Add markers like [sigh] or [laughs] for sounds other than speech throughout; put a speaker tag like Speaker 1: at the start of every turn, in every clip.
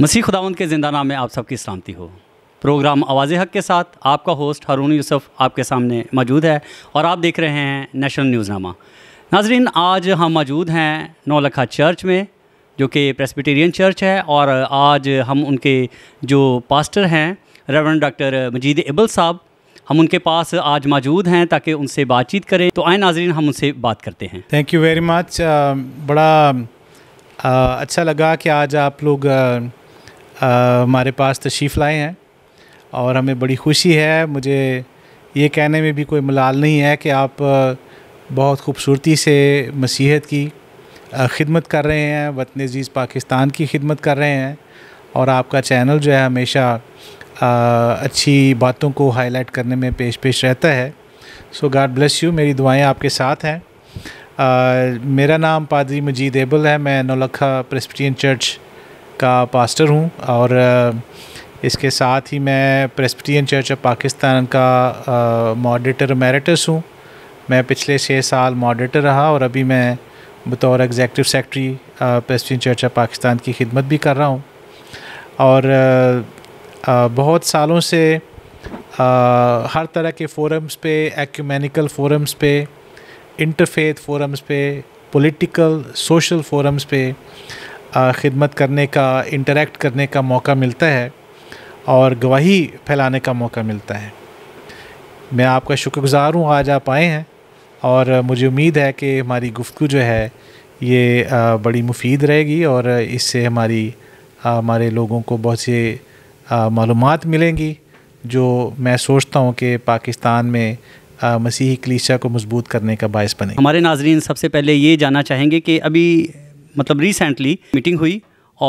Speaker 1: मसीह खुदावंद के जिंदा नाम में आप सबकी सलामती हो प्रोग्राम आवाज़ हक के साथ आपका होस्ट हारून यूसुफ आपके सामने मौजूद है और आप देख रहे हैं नेशनल न्यूज़नामा नाजरीन आज हम मौजूद हैं नौलखा चर्च में जो कि प्रेस्बिटेरियन चर्च है और आज हम उनके जो पास्टर हैं रेवरेंड डॉक्टर मजीद इबल साहब हम उनके पास आज मौजूद हैं ताकि उनसे बातचीत करें तो आए नाजरीन हम उनसे बात करते हैं
Speaker 2: थैंक यू वेरी मच बड़ा आ, अच्छा लगा कि आज आप लोग आ, हमारे पास तशीफ लाए हैं और हमें बड़ी खुशी है मुझे ये कहने में भी कोई मलाल नहीं है कि आप बहुत खूबसूरती से मसीहत की खिदमत कर रहे हैं वतन अज़ीज़ पाकिस्तान की खिदमत कर रहे हैं और आपका चैनल जो है हमेशा अच्छी बातों को हाईलाइट करने में पेश पेश रहता है सो गॉड ब्लेस यू मेरी दुआएं आपके साथ हैं मेरा नाम पादरी मजीद एबल है मैं नौलखा प्रेस्पिटियन चर्च का पास्टर हूँ और इसके साथ ही मैं प्रेस्पिटियन चर्च ऑफ पाकिस्तान का मॉडिटर मेरिटस हूँ मैं पिछले छः साल मॉडिटर रहा और अभी मैं बतौर executive secretary Presbyterian church of Pakistan की खिदमत भी कर रहा हूँ और आ, आ, बहुत सालों से आ, हर तरह के फोरम्स पे एक्यूमेनिकल फोरम्स पे इंटरफेथ फोरम्स पे पॉलिटिकल सोशल फोरम्स पे ख़िदमत करने का इंटरेक्ट करने का मौका मिलता है और गवाही फैलाने का मौका मिलता है मैं आपका शुक्रगुज़ार हूँ आज आप आए हैं और मुझे उम्मीद है कि हमारी गुफ्तु जो है ये बड़ी मुफीद रहेगी और इससे हमारी हमारे लोगों को बहुत से मालूम मिलेंगी जो मैं सोचता हूँ कि पाकिस्तान में मसीही कलीसिया को मजबूत करने का बायस बने हमारे
Speaker 1: नाजरीन सबसे पहले ये जानना चाहेंगे कि अभी मतलब रिसेंटली मीटिंग हुई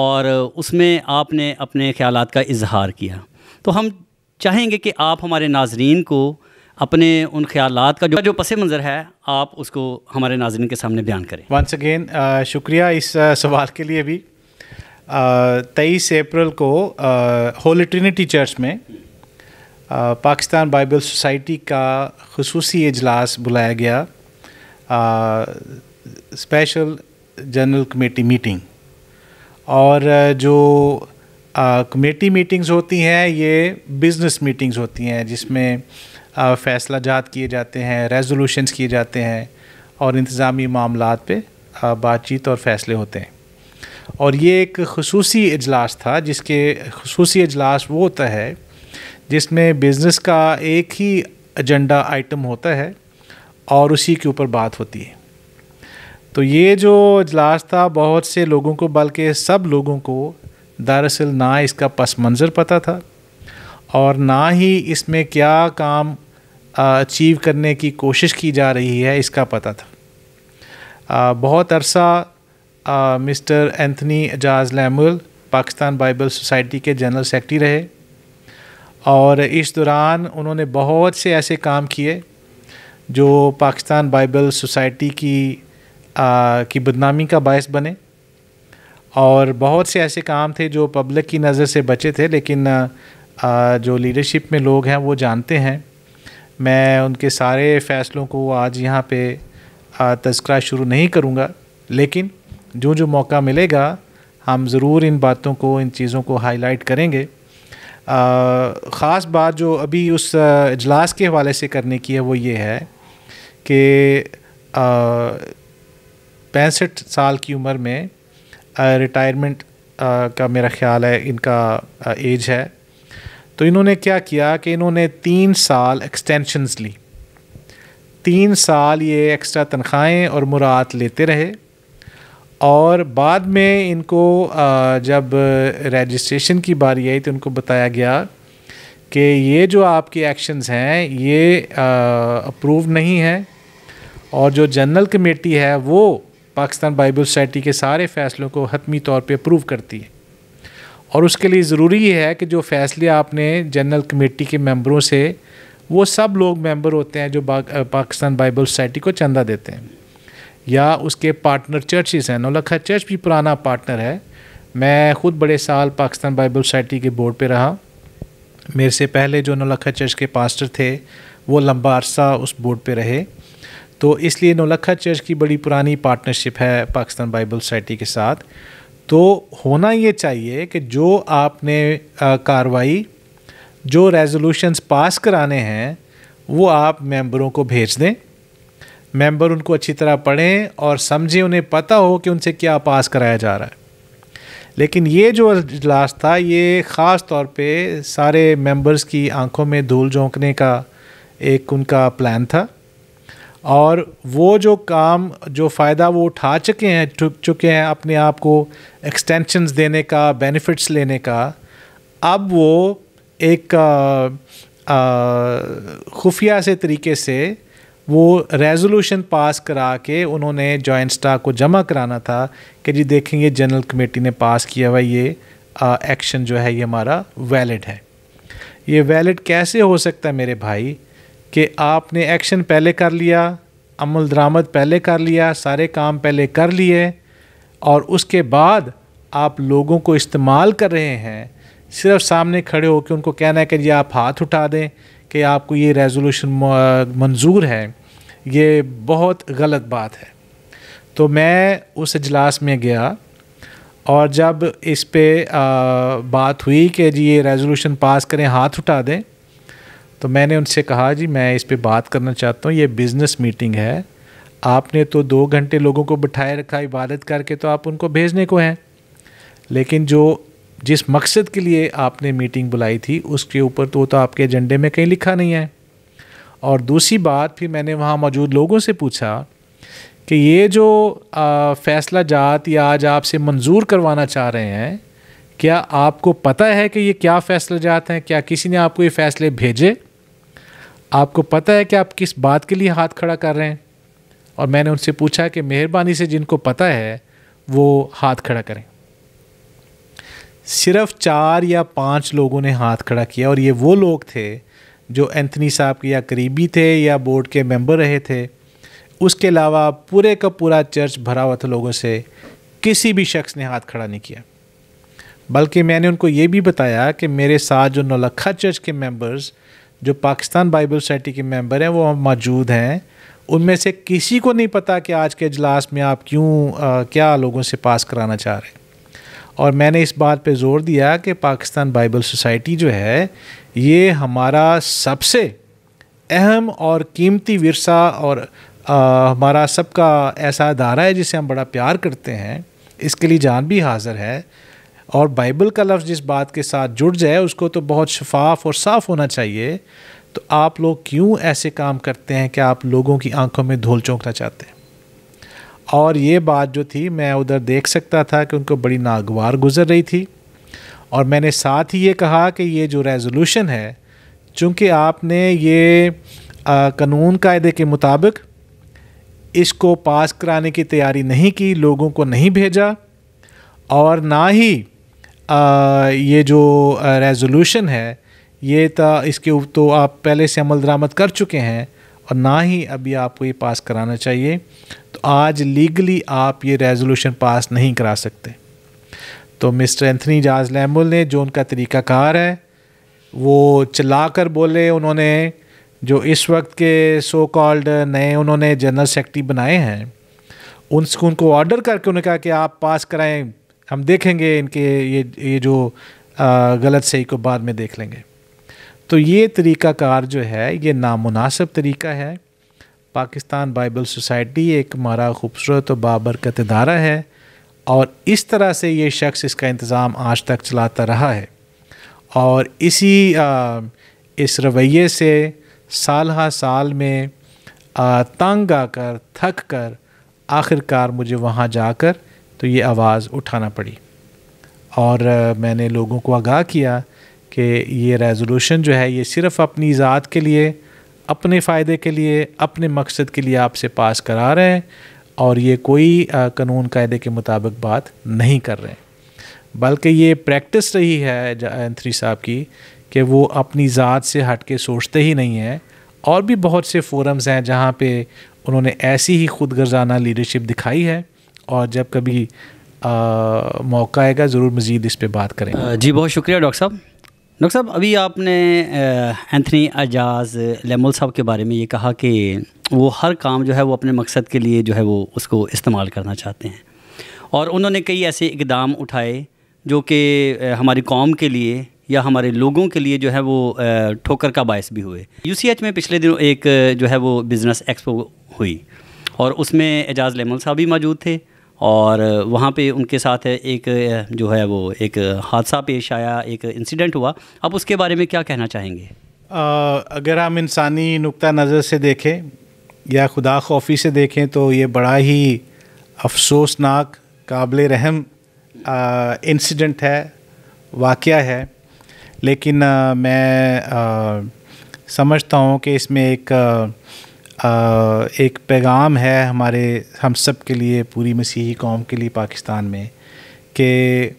Speaker 1: और उसमें आपने अपने ख्याल का इजहार किया तो हम चाहेंगे कि आप हमारे नाजरन को अपने उन ख्याल का जो जो पस मंज़र है आप उसको
Speaker 2: हमारे नाजरन के सामने बयान करें वंस अगेन uh, शुक्रिया इस uh, सवाल के लिए भी uh, तेईस अप्रैल को होली ट्रिनिटी चर्च में आ, पाकिस्तान बाइबल सोसाइटी का खसूसी इजलास बुलाया गया स्पेशल जनरल कमेटी मीटिंग और जो कमेटी मीटिंग्स होती हैं ये बिज़नेस मीटिंग्स होती हैं जिसमें फ़ैसला जात किए जाते हैं रेजोल्यूशंस किए जाते हैं और इंतज़ामी मामला पे बातचीत और फ़ैसले होते हैं और ये एक खसूस अजलास था जिसके खसूस अजलास वो होता है जिसमें बिज़नेस का एक ही एजेंडा आइटम होता है और उसी के ऊपर बात होती है तो ये जो इजलास था बहुत से लोगों को बल्कि सब लोगों को दरअसल ना इसका पस मंज़र पता था और ना ही इसमें क्या काम अचीव करने की कोशिश की जा रही है इसका पता था आ, बहुत अरसा mister Anthony Ejaz Lemuel Pakistan Bible Society के जनरल सेक्रेटरी रहे और इस दौरान उन्होंने बहुत से ऐसे काम किए जो पाकिस्तान बाइबल सोसाइटी की की बदनामी का बायस बने और बहुत से ऐसे काम थे जो पब्लिक की नज़र से बचे थे लेकिन जो लीडरशिप में लोग हैं वो जानते हैं मैं उनके सारे फ़ैसलों को आज यहाँ पे तस्करा शुरू नहीं करूँगा लेकिन जो जो मौका मिलेगा हम ज़रूर इन बातों को इन चीज़ों को हाईलाइट करेंगे ख़ास बात जो अभी उस इजलास के हवाले से करने की है वो ये है कि पैंसठ साल की उम्र में रिटायरमेंट का मेरा ख्याल है इनका एज है तो इन्होंने क्या किया कि इन्होंने तीन साल एक्सटेंशनस ली तीन साल ये एक्स्ट्रा तनख्वाहें और मुराद लेते रहे और बाद में इनको जब रजिस्ट्रेशन की बारी आई तो इनको बताया गया कि ये जो आपके एक्शंस हैं ये अप्रूव नहीं हैं और जो जनरल कमेटी है वो पाकिस्तान बाइबल सोसाइटी के सारे फ़ैसलों को हतमी तौर पर अप्रूव करती है और उसके लिए ज़रूरी है कि जो फ़ैसले आपने जनरल कमेटी के मेंबरों से वो सब लोग मेंबर होते हैं जो पाकिस्तान बाइबल सोसाइटी को चंदा देते हैं या उसके पार्टनर चर्चिस हैं नौलखा चर्च भी पुराना पार्टनर है मैं ख़ुद बड़े साल पाकिस्तान बाइबल सोसाइटी के बोर्ड पर रहा मेरे से पहले जो नौलखा चर्च के पास्टर थे वो लंबा अरसा उस बोर्ड पर रहे तो इसलिए नौलखा चर्च की बड़ी पुरानी पार्टनरशिप है पाकिस्तान बाइबल सोसाइटी के साथ तो होना ये चाहिए कि जो आपने कार्रवाई जो रेजोल्यूशंस पास कराने हैं वो आप मेंबरों को भेज दें मेंबर उनको अच्छी तरह पढ़ें और समझें उन्हें पता हो कि उनसे क्या पास कराया जा रहा है लेकिन ये जो इजलास था ये ख़ास तौर पे सारे मेंबर्स की आंखों में धूल झोंकने का एक उनका प्लान था और वो जो काम जो फ़ायदा वो उठा चुके हैं चुके हैं अपने आप को एक्सटेंशंस देने का बेनिफिट्स लेने का अब वो एक खुफिया से तरीके से वो रेजोल्यूशन पास करा के उन्होंने जॉइंट स्टाक को जमा कराना था कि जी देखेंगे जनरल कमेटी ने पास किया हुआ ये एक्शन जो है ये हमारा वैलिड है ये वैलिड कैसे हो सकता है मेरे भाई कि आपने एक्शन पहले कर लिया अमल दरामद पहले कर लिया सारे काम पहले कर लिए और उसके बाद आप लोगों को इस्तेमाल कर रहे हैं सिर्फ सामने खड़े होकर उनको कहना है कि जी आप हाथ उठा दें कि आपको ये रेजोल्यूशन मंजूर है ये बहुत गलत बात है तो मैं उस इजलास में गया और जब इस पर बात हुई कि जी ये रेजोल्यूशन पास करें हाथ उठा दें तो मैंने उनसे कहा जी मैं इस पर बात करना चाहता हूँ ये बिज़नेस मीटिंग है आपने तो दो घंटे लोगों को बिठाए रखा इबादत करके तो आप उनको भेजने को हैं लेकिन जो जिस मकसद के लिए आपने मीटिंग बुलाई थी उसके ऊपर तो वो तो आपके एजेंडे में कहीं लिखा नहीं है और दूसरी बात फिर मैंने वहाँ मौजूद लोगों से पूछा कि ये जो आ, फैसला जात या आज आपसे मंजूर करवाना चाह रहे हैं क्या आपको पता है कि ये क्या फैसला जात हैं क्या किसी ने आपको ये फैसले भेजे आपको पता है कि आप किस बात के लिए हाथ खड़ा कर रहे हैं और मैंने उनसे पूछा कि मेहरबानी से जिनको पता है वो हाथ खड़ा करें सिर्फ चार या पांच लोगों ने हाथ खड़ा किया और ये वो लोग थे जो एंथनी साहब के या करीबी थे या बोर्ड के मेंबर रहे थे उसके अलावा पूरे का पूरा चर्च भरा हुआ था लोगों से किसी भी शख्स ने हाथ खड़ा नहीं किया बल्कि मैंने उनको ये भी बताया कि मेरे साथ जो नौलखा चर्च के मेंबर्स जो पाकिस्तान बाइबल सोसाइटी के मेंबर हैं वो मौजूद हैं उनमें से किसी को नहीं पता कि आज के अजलास में आप क्यों क्या लोगों से पास कराना चाह रहे हैं और मैंने इस बात पे ज़ोर दिया कि पाकिस्तान बाइबल सोसाइटी जो है ये हमारा सबसे अहम और कीमती विरसा और आ, हमारा सबका ऐसा अदारा है जिसे हम बड़ा प्यार करते हैं इसके लिए जान भी हाज़िर है और बाइबल का लफ्ज़ जिस बात के साथ जुड़ जाए उसको तो बहुत शफाफ और साफ़ होना चाहिए तो आप लोग क्यों ऐसे काम करते हैं कि आप लोगों की आंखों में धूल चौंकना चाहते हैं और ये बात जो थी मैं उधर देख सकता था कि उनको बड़ी नागवार गुजर रही थी और मैंने साथ ही ये कहा कि ये जो रेजोल्यूशन है चूँकि आपने ये आ, कानून कायदे के मुताबिक इसको पास कराने की तैयारी नहीं की लोगों को नहीं भेजा और ना ही ये जो रेजोल्यूशन है ये तो इसके तो आप पहले से अमल दरामद कर चुके हैं और ना ही अभी आपको ये पास कराना चाहिए तो आज लीगली आप ये रेजोल्यूशन पास नहीं करा सकते तो मिस्टर एंथनी जाज लैम्बुल ने जो उनका तरीक़ाकार है वो चला कर बोले उन्होंने जो इस वक्त के सो कॉल्ड नए उन्होंने जनरल सेक्रेटरी बनाए हैं उनको उनको ऑर्डर करके उन्होंने कहा कि आप पास कराएं हम देखेंगे इनके ये ये जो गलत सही को बाद में देख लेंगे तो ये तरीक़ाकार जो है ये नामुनासिब तरीका है पाकिस्तान बाइबल सोसाइटी एक हमारा खूबसूरत और बाबरकत अदारा है और इस तरह से ये शख्स इसका इंतज़ाम आज तक चलाता रहा है और इसी आ, इस रवैये से साल हा साल में आ, तंग आकर थक कर आखिरकार मुझे वहाँ जाकर तो ये आवाज़ उठाना पड़ी और मैंने लोगों को आगाह किया कि ये रेजोल्यूशन जो है ये सिर्फ़ अपनी ज़ात के लिए अपने फ़ायदे के लिए अपने मकसद के लिए आपसे पास करा रहे हैं और ये कोई कानून कायदे के मुताबिक बात नहीं कर रहे हैं बल्कि ये प्रैक्टिस रही है एंथ्री साहब की कि वो अपनी ज़ात से हट के सोचते ही नहीं हैं और भी बहुत से फोरम्स हैं जहाँ पे उन्होंने ऐसी ही खुदगर्जाना लीडरशिप दिखाई है और जब कभी आ, मौका आएगा ज़रूर मज़ीद इस पर बात करें
Speaker 1: जी बहुत शुक्रिया डॉक्टर साहब डॉक्टर साहब अभी आपने एंथनी एजाज लेमल साहब के बारे में ये कहा कि वो हर काम जो है वो अपने मकसद के लिए जो है वो उसको इस्तेमाल करना चाहते हैं और उन्होंने कई ऐसे इकदाम उठाए जो कि हमारी कौम के लिए या हमारे लोगों के लिए जो है वो ठोकर का बायस भी हुए यूसीएच में पिछले दिनों एक जो है वो बिज़नेस एक्सपो हुई और उसमें एजाज लेमल साहब भी मौजूद थे और वहाँ पे उनके साथ एक जो है वो एक हादसा पेश आया एक इंसिडेंट हुआ अब उसके बारे में क्या कहना चाहेंगे
Speaker 2: आ, अगर हम इंसानी नुक़ नज़र से देखें या खुदा खौफी से देखें तो ये बड़ा ही अफसोसनाक काबिल रहम इंसिडेंट है वाक़ है लेकिन आ, मैं आ, समझता हूँ कि इसमें एक आ, एक पैगाम है हमारे हम सब के लिए पूरी मसीही कौम के लिए पाकिस्तान में कि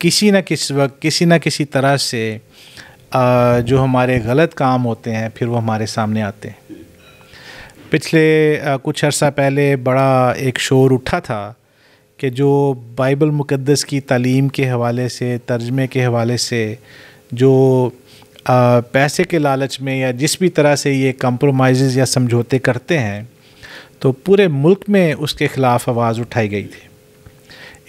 Speaker 2: किसी न किस वक्त किसी न किसी तरह से आ, जो हमारे गलत काम होते हैं फिर वो हमारे सामने आते हैं पिछले आ, कुछ अर्सा पहले बड़ा एक शोर उठा था कि जो बाइबल मुक़दस की तालीम के हवाले से तर्जमे के हवाले से जो पैसे के लालच में या जिस भी तरह से ये कम्प्रोमाइज़ या समझौते करते हैं तो पूरे मुल्क में उसके ख़िलाफ़ आवाज़ उठाई गई थी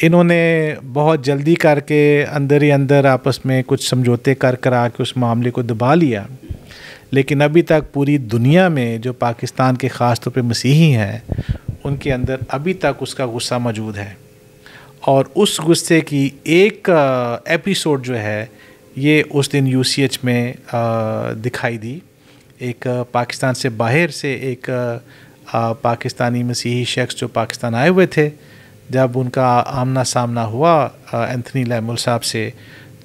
Speaker 2: इन्होंने बहुत जल्दी करके अंदर ही अंदर आपस में कुछ समझौते कर करा के उस मामले को दबा लिया लेकिन अभी तक पूरी दुनिया में जो पाकिस्तान के ख़ास तौर पर मसीही हैं उनके अंदर अभी तक उसका गुस्सा मौजूद है और उस गुस्से की एक एपिसोड जो है ये उस दिन यू में दिखाई दी एक पाकिस्तान से बाहर से एक पाकिस्तानी मसीही शख्स जो पाकिस्तान आए हुए थे जब उनका आमना सामना हुआ एंथनी लैमुल साहब से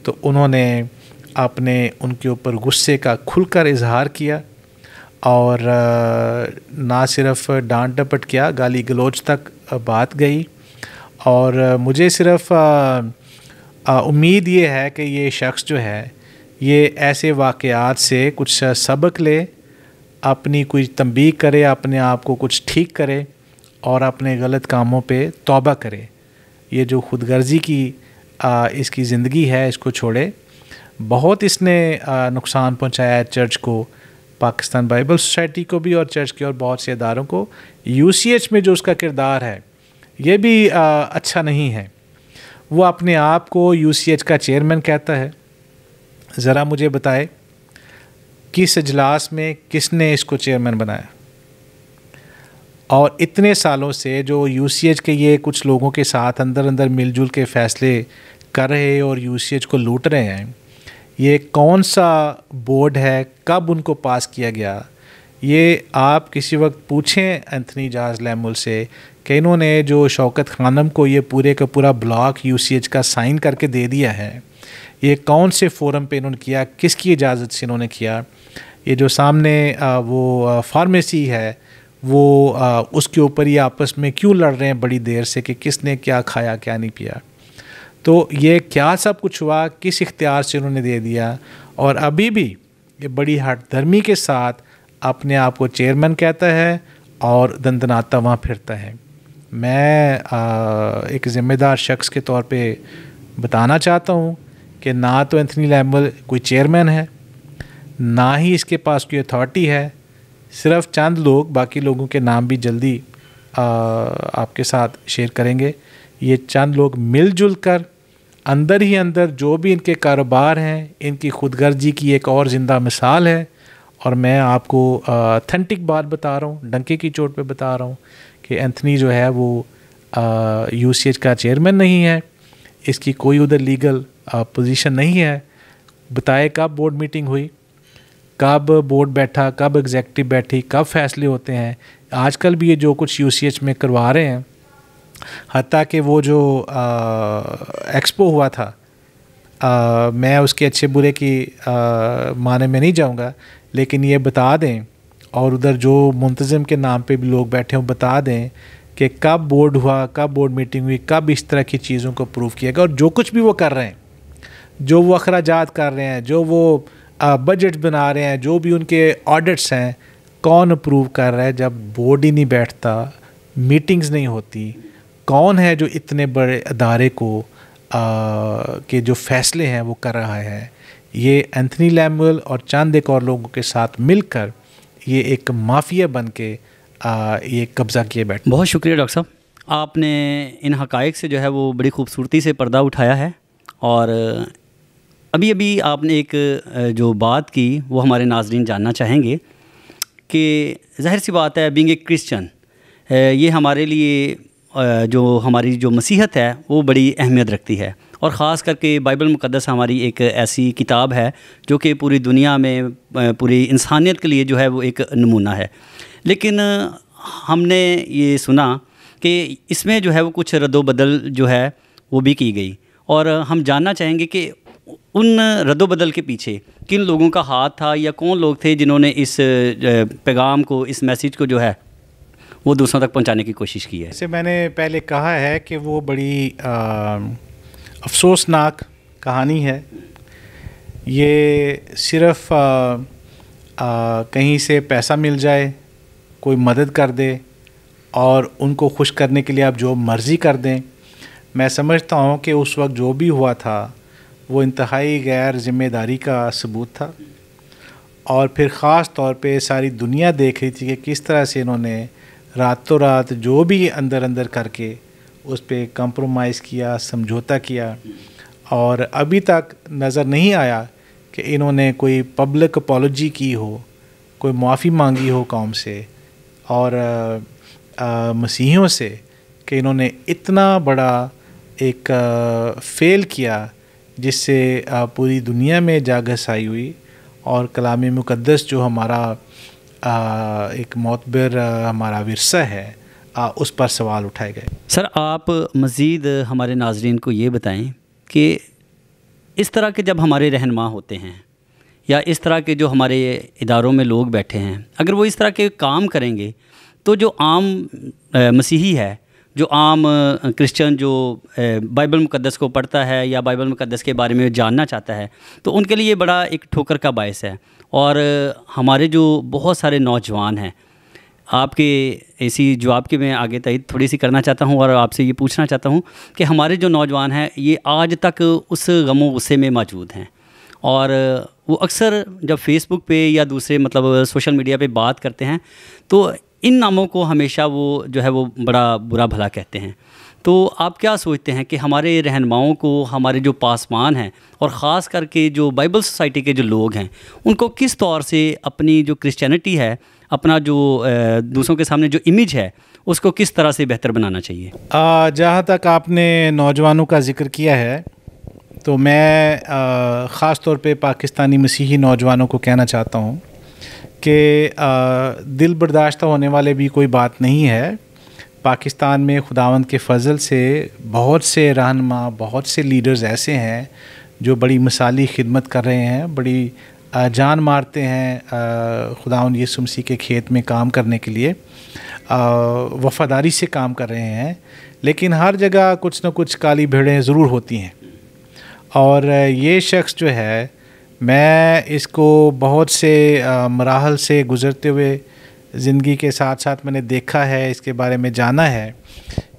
Speaker 2: तो उन्होंने अपने उनके ऊपर गुस्से का खुलकर इजहार किया और ना सिर्फ डांट डपट किया गाली गलोच तक बात गई और मुझे सिर्फ उम्मीद ये है कि ये शख्स जो है ये ऐसे वाक़ात से कुछ सबक ले अपनी कोई तंबी करे अपने आप को कुछ ठीक करे और अपने गलत कामों पे तौबा करे ये जो खुद गर्जी की आ, इसकी ज़िंदगी है इसको छोड़े बहुत इसने आ, नुकसान पहुंचाया है चर्च को पाकिस्तान बाइबल सोसाइटी को भी और चर्च के और बहुत से इदारों को यू में जो उसका किरदार है ये भी आ, अच्छा नहीं है वो अपने आप को यू का चेयरमैन कहता है ज़रा मुझे बताए किस इजलास में किसने इसको चेयरमैन बनाया और इतने सालों से जो यू के ये कुछ लोगों के साथ अंदर अंदर मिलजुल के फैसले कर रहे और यू को लूट रहे हैं ये कौन सा बोर्ड है कब उनको पास किया गया ये आप किसी वक्त पूछें एंथनी जहाज लैमुल से कि इन्होंने जो शौकत खानम को ये पूरे का पूरा ब्लॉक यू का साइन करके दे दिया है ये कौन से फोरम पे इन्होंने किया किसकी इजाज़त से इन्होंने किया ये जो सामने वो फार्मेसी है वो उसके ऊपर ये आपस में क्यों लड़ रहे हैं बड़ी देर से कि किसने क्या खाया क्या नहीं पिया तो ये क्या सब कुछ हुआ किस इख्तियार से इन्होंने दे दिया और अभी भी ये बड़ी हटधर्मी के साथ अपने आप को चेयरमैन कहता है और दंदनाता वहाँ फिरता है मैं आ, एक ज़िम्मेदार शख्स के तौर पे बताना चाहता हूँ कि ना तो एंथनी लैम्बल कोई चेयरमैन है ना ही इसके पास कोई अथॉरिटी है सिर्फ चंद लोग बाकी लोगों के नाम भी जल्दी आ, आपके साथ शेयर करेंगे ये चंद लोग मिलजुल कर अंदर ही अंदर जो भी इनके कारोबार हैं इनकी खुदगर्जी की एक और ज़िंदा मिसाल है और मैं आपको अथेंटिक बात बता रहा हूँ डंके की चोट पे बता रहा हूँ कि एंथनी जो है वो यू का चेयरमैन नहीं है इसकी कोई उधर लीगल पोजीशन नहीं है बताए कब बोर्ड मीटिंग हुई कब बोर्ड बैठा कब एग्जेक्टिव बैठी कब फैसले होते हैं आजकल भी ये जो कुछ यू में करवा रहे हैं हती कि वो जो एक्सपो हुआ था आ, मैं उसके अच्छे बुरे की आ, माने में नहीं जाऊंगा लेकिन ये बता दें और उधर जो मुंतज़म के नाम पे भी लोग बैठे हों बता दें कि कब बोर्ड हुआ कब बोर्ड मीटिंग हुई कब इस तरह की चीज़ों को प्रूव किया गया और जो कुछ भी वो कर रहे हैं जो वो अखराज कर रहे हैं जो वो बजट बना रहे हैं जो भी उनके ऑडिट्स हैं कौन अप्रूव कर रहा है जब बोर्ड ही नहीं बैठता मीटिंग्स नहीं होती कौन है जो इतने बड़े अदारे को आ, के जो फैसले हैं वो कर रहा है ये एंथनी लैमुअल और चांद एक और लोगों के साथ मिलकर ये एक माफिया बन के आ, ये कब्ज़ा किए बैठे बहुत शुक्रिया डॉक्टर साहब आपने इन
Speaker 1: हकायक से जो है वो बड़ी खूबसूरती से पर्दा उठाया है और अभी अभी आपने एक जो बात की वो हमारे नाजरन जानना चाहेंगे कि जाहिर सी बात है बींग ए क्रिश्चन ये हमारे लिए जो हमारी जो मसीहत है वो बड़ी अहमियत रखती है और ख़ास करके बाइबल मुक़दस हमारी एक ऐसी किताब है जो कि पूरी दुनिया में पूरी इंसानियत के लिए जो है वो एक नमूना है लेकिन हमने ये सुना कि इसमें जो है वो कुछ रद्दबदल जो है वो भी की गई और हम जानना चाहेंगे कि उन रद्दबदल के पीछे किन लोगों का हाथ था या कौन लोग थे जिन्होंने इस पैगाम को इस मैसेज को जो है वो दूसरों तक पहुंचाने की कोशिश की है
Speaker 2: इसे मैंने पहले कहा है कि वो बड़ी आ... अफसोसनाक कहानी है ये सिर्फ आ, आ, कहीं से पैसा मिल जाए कोई मदद कर दे और उनको खुश करने के लिए आप जो मर्ज़ी कर दें मैं समझता हूँ कि उस वक्त जो भी हुआ था वो इंतहाई गैर जिम्मेदारी का सबूत था और फिर ख़ास तौर पे सारी दुनिया देख रही थी कि किस तरह से इन्होंने रातों रात जो भी अंदर अंदर करके उस पर कंप्रोमाइज़ किया समझौता किया और अभी तक नज़र नहीं आया कि इन्होंने कोई पब्लिक अपॉलोजी की हो कोई माफ़ी मांगी हो कौम से और आ, आ, मसीहियों से कि इन्होंने इतना बड़ा एक आ, फेल किया जिससे पूरी दुनिया में जागस आई हुई और कलामी मुकदस जो हमारा एक मोतबर हमारा वरसा है आ, उस पर सवाल उठाए गए
Speaker 1: सर आप मज़ीद हमारे नाजरन को ये बताएं कि इस तरह के जब हमारे रहनमा होते हैं या इस तरह के जो हमारे इदारों में लोग बैठे हैं अगर वो इस तरह के काम करेंगे तो जो आम मसीही है जो आम क्रिश्चियन जो बाइबल मुकदस को पढ़ता है या बाइबल मुकदस के बारे में जानना चाहता है तो उनके लिए बड़ा एक ठोकर का बायस है और हमारे जो बहुत सारे नौजवान हैं आपके ऐसी जो आपके मैं आगे तय थोड़ी सी करना चाहता हूँ और आपसे ये पूछना चाहता हूँ कि हमारे जो नौजवान हैं ये आज तक उस गमो गुस्से में मौजूद हैं और वो अक्सर जब फेसबुक पे या दूसरे मतलब सोशल मीडिया पे बात करते हैं तो इन नामों को हमेशा वो जो है वो बड़ा बुरा भला कहते हैं तो आप क्या सोचते हैं कि हमारे रहनुमाओं को हमारे जो पासवान हैं और ख़ास करके जो बाइबल सोसाइटी के जो लोग हैं उनको किस तौर से अपनी जो क्रिश्चियनिटी है अपना जो दूसरों के सामने जो इमेज है उसको किस तरह से बेहतर बनाना चाहिए
Speaker 2: जहाँ तक आपने नौजवानों का जिक्र किया है तो मैं ख़ास तौर पे पाकिस्तानी मसीही नौजवानों को कहना चाहता हूँ कि दिल बर्दाश्त होने वाले भी कोई बात नहीं है पाकिस्तान में खुदावंद के फजल से बहुत से रहनमा बहुत से लीडर्स ऐसे हैं जो बड़ी मिसाली खिदमत कर रहे हैं बड़ी जान मारते हैं खुदा यसु के खेत में काम करने के लिए वफादारी से काम कर रहे हैं लेकिन हर जगह कुछ ना कुछ काली भेड़ें ज़रूर होती हैं और ये शख्स जो है मैं इसको बहुत से मराहल से गुज़रते हुए ज़िंदगी के साथ साथ मैंने देखा है इसके बारे में जाना है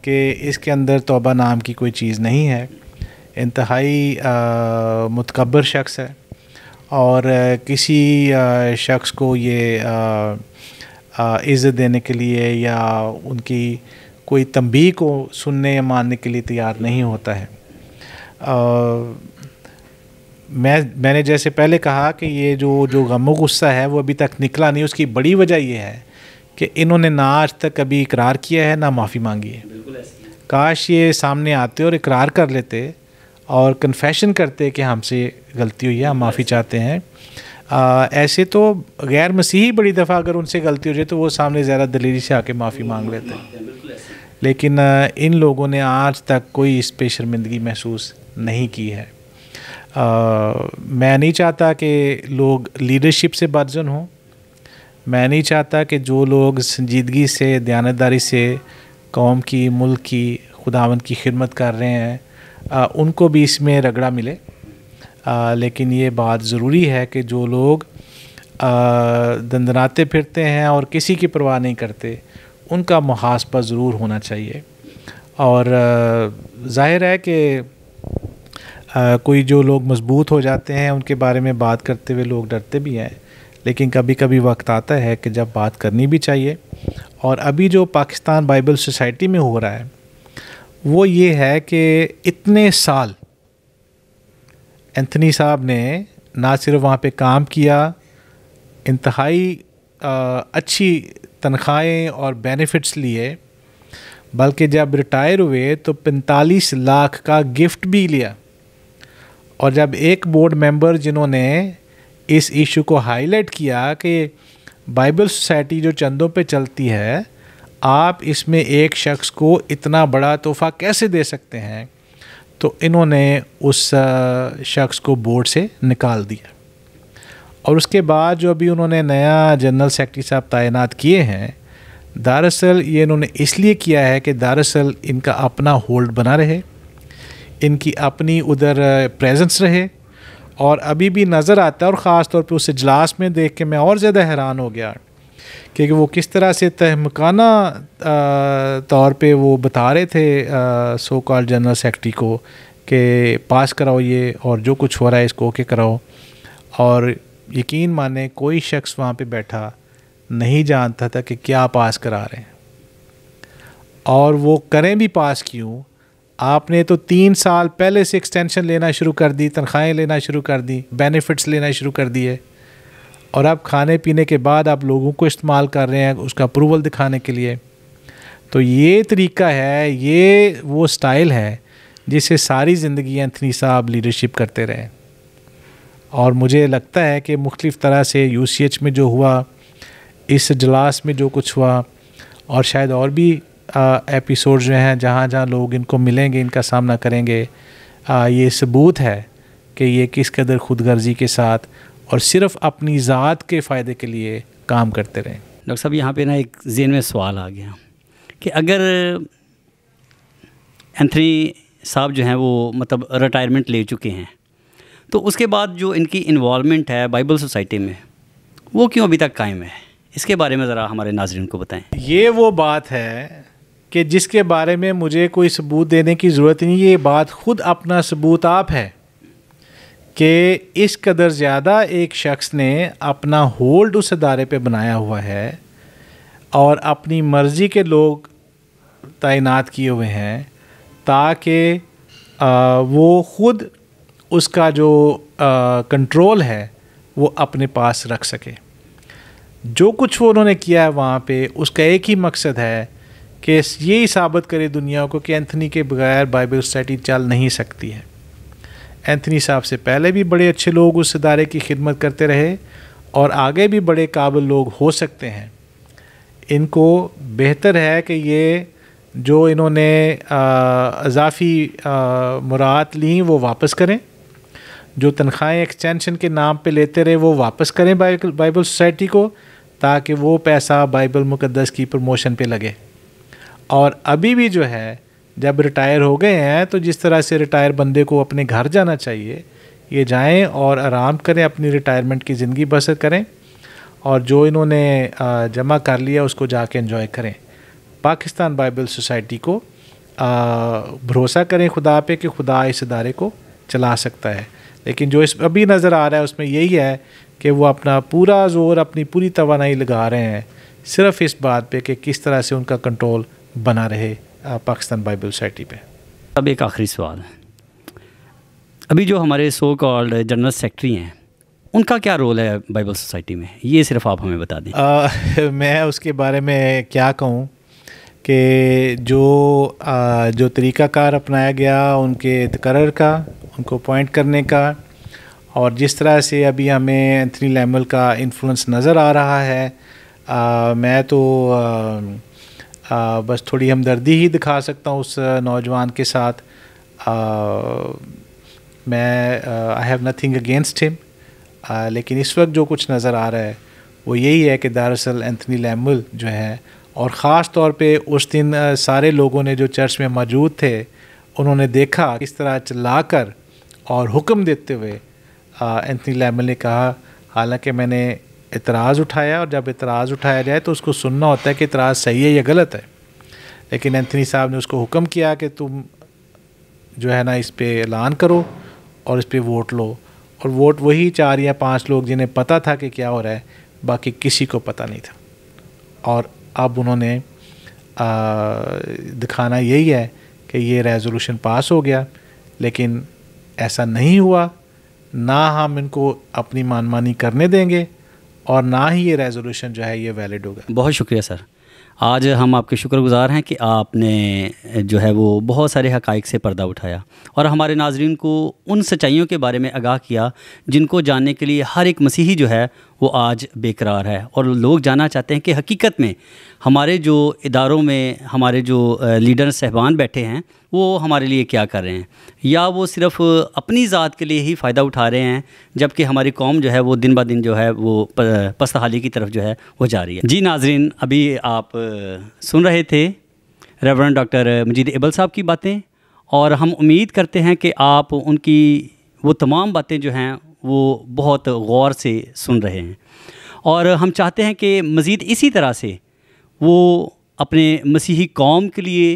Speaker 2: कि इसके अंदर तोबा नाम की कोई चीज़ नहीं है इंतहाई मतकबर शख्स है और किसी शख्स को ये इज़्ज़त देने के लिए या उनकी कोई तंबी को सुनने या मानने के लिए तैयार नहीं होता है आ, मैं मैंने जैसे पहले कहा कि ये जो जो गमो गुस्सा है वो अभी तक निकला नहीं उसकी बड़ी वजह ये है कि इन्होंने ना आज तक कभी इकरार किया है ना माफ़ी मांगी है काश ये सामने आते और इकरार कर लेते और कन्फेशन करते हैं कि हमसे गलती हुई है हम माफ़ी चाहते हैं आ, ऐसे तो गैर मसीही बड़ी दफ़ा अगर उनसे गलती हो जाए तो वो सामने ज़्यादा दलीरी से आके माफ़ी मांग लेते हैं लेकिन इन लोगों ने आज तक कोई इस पे शर्मिंदगी महसूस नहीं की है आ, मैं नहीं चाहता कि लोग लीडरशिप से बर्जन हों मैं नहीं चाहता कि जो लोग संजीदगी से दयानतदारी से कौम की मुल्क की खुदावन की खिदमत कर रहे हैं उनको भी इसमें रगड़ा मिले आ, लेकिन ये बात ज़रूरी है कि जो लोग दंदनाते फिरते हैं और किसी की परवाह नहीं करते उनका मुहासपा ज़रूर होना चाहिए और जाहिर है कि कोई जो लोग मजबूत हो जाते हैं उनके बारे में बात करते हुए लोग डरते भी हैं लेकिन कभी कभी वक्त आता है कि जब बात करनी भी चाहिए और अभी जो पाकिस्तान बाइबल सोसाइटी में हो रहा है वो ये है कि इतने साल एंथनी साहब ने ना सिर्फ वहाँ पे काम किया इंतहाई अच्छी तनख्वाहें और बेनिफिट्स लिए बल्कि जब रिटायर हुए तो 45 लाख का गिफ्ट भी लिया और जब एक बोर्ड मेंबर जिन्होंने इस इशू को हाईलाइट किया कि बाइबल सोसाइटी जो चंदों पे चलती है आप इसमें एक शख्स को इतना बड़ा तोहफ़ा कैसे दे सकते हैं तो इन्होंने उस शख्स को बोर्ड से निकाल दिया और उसके बाद जो अभी उन्होंने नया जनरल सेक्रेटरी साहब तैनात किए हैं दरअसल ये इन्होंने इसलिए किया है कि दरअसल इनका अपना होल्ड बना रहे इनकी अपनी उधर प्रेजेंस रहे और अभी भी नज़र आता है और ख़ास तौर पे उस इजलास में देख के मैं और ज़्यादा हैरान हो गया क्योंकि वो किस तरह से तहमकाना तौर पे वो बता रहे थे सो कॉल जनरल सेक्रेटरी को कि पास कराओ ये और जो कुछ हो रहा है इसको ओके कराओ और यकीन माने कोई शख्स वहाँ पे बैठा नहीं जानता था कि क्या पास करा रहे हैं और वो करें भी पास क्यों आपने तो तीन साल पहले से एक्सटेंशन लेना शुरू कर दी तनख्वाहें लेना शुरू कर दी बेनिफिट्स लेना शुरू कर दिए और आप खाने पीने के बाद आप लोगों को इस्तेमाल कर रहे हैं उसका अप्रूवल दिखाने के लिए तो ये तरीका है ये वो स्टाइल है जिसे सारी ज़िंदगी एंथनी साहब लीडरशिप करते रहे और मुझे लगता है कि मुख्तफ तरह से यू में जो हुआ इस अजलास में जो कुछ हुआ और शायद और भी एपिसोड जो हैं जहाँ जहाँ लोग इनको मिलेंगे इनका सामना करेंगे आ, ये सबूत है कि ये किस कदर खुदगर्जी के साथ और सिर्फ अपनी ज़ात के फ़ायदे के लिए काम करते रहें डॉक्टर साहब यहाँ पे ना एक जेन में सवाल आ गया कि अगर
Speaker 1: एंथनी साहब जो हैं वो मतलब रिटायरमेंट ले चुके हैं तो उसके बाद जो इनकी इन्वॉलमेंट है बाइबल सोसाइटी में वो क्यों अभी तक कायम है इसके बारे में ज़रा हमारे नाजरन को बताएं
Speaker 2: ये वो बात है कि जिसके बारे में मुझे कोई सबूत देने की ज़रूरत नहीं ये बात खुद अपना सबूत आप है कि इस कदर ज़्यादा एक शख्स ने अपना होल्ड उस अदारे पे बनाया हुआ है और अपनी मर्ज़ी के लोग तैनात किए हुए हैं ताकि वो ख़ुद उसका जो कंट्रोल है वो अपने पास रख सके जो कुछ वो उन्होंने किया है वहाँ पे उसका एक ही मकसद है कि ये ही साबित करे दुनिया को कि एंथनी के बगैर बाइबल सोसाइटी चल नहीं सकती है एंथनी साहब से पहले भी बड़े अच्छे लोग उस इदारे की खिदमत करते रहे और आगे भी बड़े काबिल लोग हो सकते हैं इनको बेहतर है कि ये जो इन्होंने अजाफी मुराद ली वो वापस करें जो तनख्वाहें एक्सटेंशन के नाम पे लेते रहे वो वापस करें बाइबल सोसाइटी को ताकि वो पैसा बाइबल मुकद्दस की प्रमोशन पे लगे और अभी भी जो है जब रिटायर हो गए हैं तो जिस तरह से रिटायर बंदे को अपने घर जाना चाहिए ये जाएं और आराम करें अपनी रिटायरमेंट की ज़िंदगी बसर करें और जो इन्होंने जमा कर लिया उसको जाके इन्जॉय करें पाकिस्तान बाइबल सोसाइटी को भरोसा करें खुदा पे कि खुदा इस इदारे को चला सकता है लेकिन जो इस अभी नज़र आ रहा है उसमें यही है कि वो अपना पूरा जोर अपनी पूरी तोानाई लगा रहे हैं सिर्फ इस बात पे कि किस तरह से उनका कंट्रोल बना रहे पाकिस्तान बाइबल सोसाइटी पे
Speaker 1: अब एक आखिरी सवाल है अभी जो हमारे सो कॉल्ड जनरल सेक्रेटरी हैं उनका क्या रोल है बाइबल सोसाइटी में ये सिर्फ आप हमें बता दें
Speaker 2: आ, [laughs] मैं उसके बारे में क्या कहूँ कि जो आ, जो तरीक़ाकार अपनाया गया उनके तकर का उनको अपॉइंट करने का और जिस तरह से अभी हमें एंथनी लेमल का इन्फ्लुएंस नज़र आ रहा है आ, मैं तो आ, बस थोड़ी हमदर्दी ही दिखा सकता हूँ उस नौजवान के साथ आ, मैं I have nothing against him लेकिन इस वक्त जो कुछ नज़र आ रहा है वो यही है कि दरअसल एंथनी लैमल जो है और ख़ास तौर पे उस दिन सारे लोगों ने जो चर्च में मौजूद थे उन्होंने देखा किस तरह चिल्लाकर और हुक्म देते हुए एंथनी लैमल ने कहा हालांकि मैंने इतराज़ उठाया और जब इतराज़ उठाया जाए तो उसको सुनना होता है कि इतराज़ सही है या गलत है लेकिन एंथनी साहब ने उसको हुक्म किया कि तुम जो है ना इस पर ऐलान करो और इस पर वोट लो और वोट वही चार या पांच लोग जिन्हें पता था कि क्या हो रहा है बाकी किसी को पता नहीं था और अब उन्होंने दिखाना यही है कि ये रेजोल्यूशन पास हो गया लेकिन ऐसा नहीं हुआ ना हम इनको अपनी मानमानी करने देंगे और ना ही ये रेजोल्यूशन जो है ये वैलिड होगा
Speaker 1: बहुत शुक्रिया सर आज हम आपके शुक्रगुजार हैं कि आपने जो है वो बहुत सारे हकाइक से पर्दा उठाया और हमारे नाजरन को उन सच्चाइयों के बारे में आगाह किया जिनको जानने के लिए हर एक मसीही जो है वो आज बेकरार है और लोग जानना चाहते हैं कि हकीकत में हमारे जो इदारों में हमारे जो लीडर सहबान बैठे हैं वो हमारे लिए क्या कर रहे हैं या वो सिर्फ अपनी ज़ात के लिए ही फ़ायदा उठा रहे हैं जबकि हमारी कौम जो है वो दिन ब दिन जो है वो पस्तहाली की तरफ जो है वो जा रही है जी नाजरीन अभी आप सुन रहे थे रेवरेंड डॉक्टर मजीद इबल साहब की बातें और हम उम्मीद करते हैं कि आप उनकी वो तमाम बातें जो हैं वो बहुत गौर से सुन रहे हैं और हम चाहते हैं कि मज़ीद इसी तरह से वो अपने मसीही कौम के लिए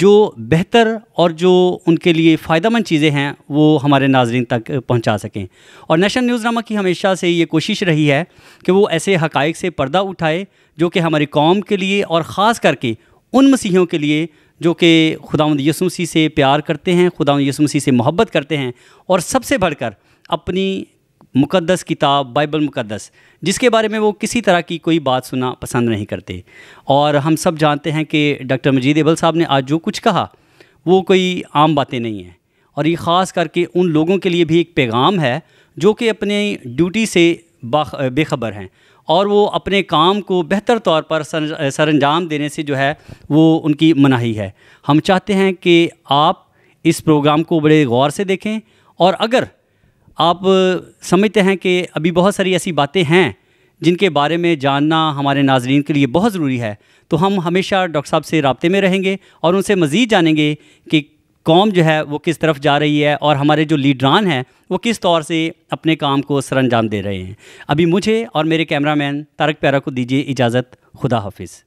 Speaker 1: जो बेहतर और जो उनके लिए फ़ायदा मंद चीज़ें हैं वो हमारे नाजरन तक पहुंचा सकें और नेशनल न्यूज़ नामा की हमेशा से ये कोशिश रही है कि वो ऐसे हकाइक से पर्दा उठाए जो कि हमारी कौम के लिए और ख़ास करके उन मसीहियों के लिए जो कि खुदा यसुमसी से प्यार करते हैं खुदा यसुमसी से मोहब्बत करते हैं और सबसे बढ़कर अपनी मुकद्दस किताब बाइबल मुकद्दस जिसके बारे में वो किसी तरह की कोई बात सुना पसंद नहीं करते और हम सब जानते हैं कि डॉक्टर मजीद एबल साहब ने आज जो कुछ कहा वो कोई आम बातें नहीं हैं और ये ख़ास करके उन लोगों के लिए भी एक पैगाम है जो कि अपने ड्यूटी से बेखबर हैं और वो अपने काम को बेहतर तौर पर सर अंजाम देने से जो है वो उनकी मनाही है हम चाहते हैं कि आप इस प्रोग्राम को बड़े गौर से देखें और अगर आप समझते हैं कि अभी बहुत सारी ऐसी बातें हैं जिनके बारे में जानना हमारे नाजरन के लिए बहुत ज़रूरी है तो हम हमेशा डॉक्टर साहब से रबते में रहेंगे और उनसे मज़ीद जानेंगे कि कौम जो है वो किस तरफ जा रही है और हमारे जो लीडरान हैं वो किस तौर से अपने काम को सरंजाम दे रहे हैं अभी मुझे और मेरे कैमरामैन तारक प्यारा को दीजिए इजाज़त खुदा हाफिज़